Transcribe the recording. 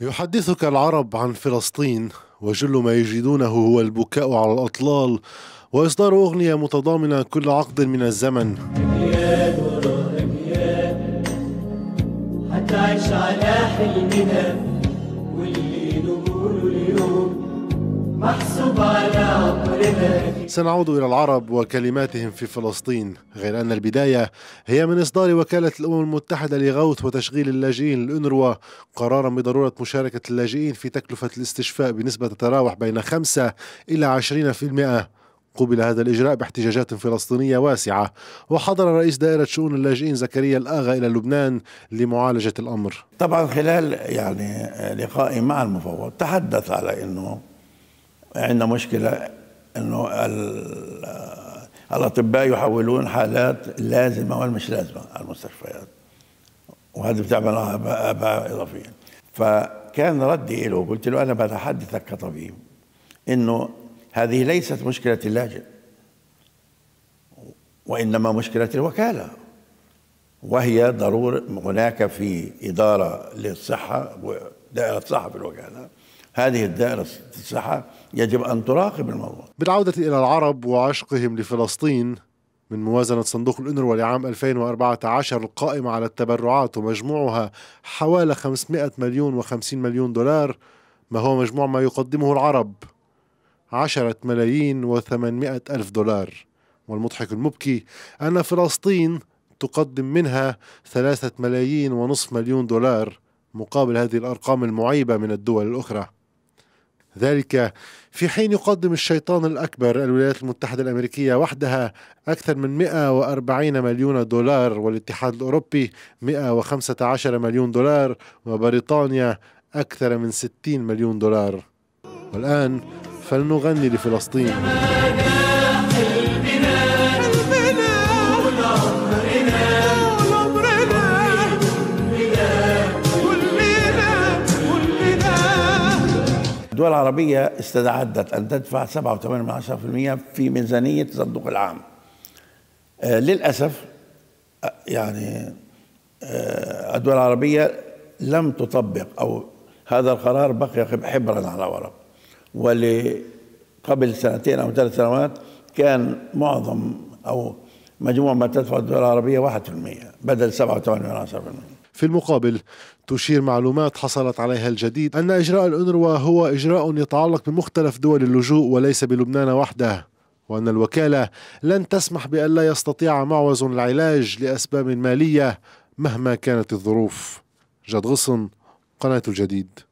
يحدثك العرب عن فلسطين وجل ما يجدونه هو البكاء على الأطلال وإصدار أغنية متضامنة كل عقد من الزمن أميال ورا على حلمنا واللي نقوله اليوم محسوب على سنعود إلى العرب وكلماتهم في فلسطين غير أن البداية هي من إصدار وكالة الأمم المتحدة لغوث وتشغيل اللاجئين الأنروا قرارا بضرورة مشاركة اللاجئين في تكلفة الاستشفاء بنسبة تتراوح بين 5 إلى 20% قبل هذا الإجراء باحتجاجات فلسطينية واسعة وحضر رئيس دائرة شؤون اللاجئين زكريا الآغا إلى لبنان لمعالجة الأمر طبعا خلال يعني لقائي مع المفوض تحدث على أنه عندنا مشكلة انه الاطباء يحولون حالات لازمه والمش لازمه على المستشفيات وهذا بتعملها اباء اضافيا فكان ردي له قلت له انا بتحدثك كطبيب انه هذه ليست مشكله اللاجئ وانما مشكله الوكاله وهي ضرورة هناك في إدارة للصحة ودائرة الصحة في الوكالة هذه الدائرة الساحة يجب أن تراقب الموضوع بالعودة إلى العرب وعشقهم لفلسطين من موازنة صندوق الأنروا لعام 2014 القائمة على التبرعات ومجموعها حوالي 500 مليون و50 مليون دولار ما هو مجموع ما يقدمه العرب 10 ملايين و800 ألف دولار والمضحك المبكي أن فلسطين تقدم منها ثلاثة ملايين ونصف مليون دولار مقابل هذه الأرقام المعيبة من الدول الأخرى ذلك في حين يقدم الشيطان الأكبر الولايات المتحدة الأمريكية وحدها أكثر من 140 مليون دولار والاتحاد الأوروبي 115 مليون دولار وبريطانيا أكثر من 60 مليون دولار والآن فلنغني لفلسطين الدول العربية استعدت أن تدفع 7.8% في ميزانية الصندوق العام آه، للأسف آه، يعني آه، الدول العربية لم تطبق أو هذا القرار بقي حبرا على ورق ولقبل سنتين أو ثلاث سنوات كان معظم أو مجموع ما تدفع الدول العربية 1% بدل 7.8% في المقابل تشير معلومات حصلت عليها الجديد أن إجراء الأنروا هو إجراء يتعلق بمختلف دول اللجوء وليس بلبنان وحده وأن الوكالة لن تسمح بأن لا يستطيع معوز العلاج لأسباب مالية مهما كانت الظروف جد غصن قناة الجديد